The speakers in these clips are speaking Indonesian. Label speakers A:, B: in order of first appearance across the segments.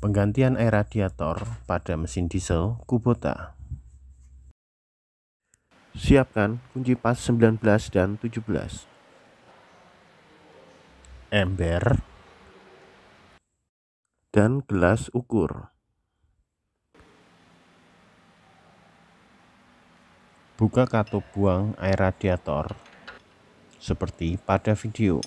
A: Penggantian air radiator pada mesin diesel Kubota. Siapkan kunci pas 19 dan 17. Ember dan gelas ukur. Buka katup buang air radiator seperti pada video.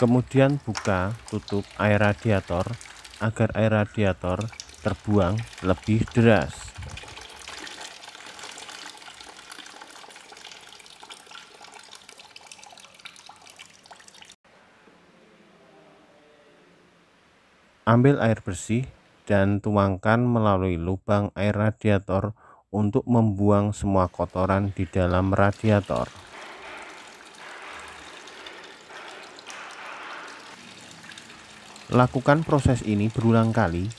A: kemudian buka tutup air radiator agar air radiator terbuang lebih deras Ambil air bersih dan tuangkan melalui lubang air radiator untuk membuang semua kotoran di dalam radiator. Lakukan proses ini berulang kali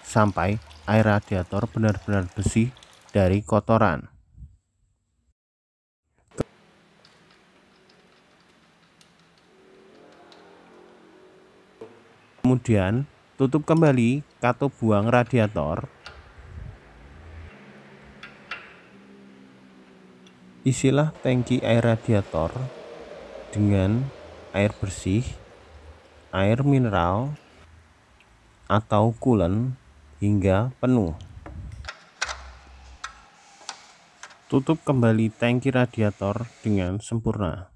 A: sampai air radiator benar-benar bersih dari kotoran. Kemudian, tutup kembali katup buang radiator. Isilah tangki air radiator dengan air bersih air mineral atau coolant hingga penuh. Tutup kembali tangki radiator dengan sempurna.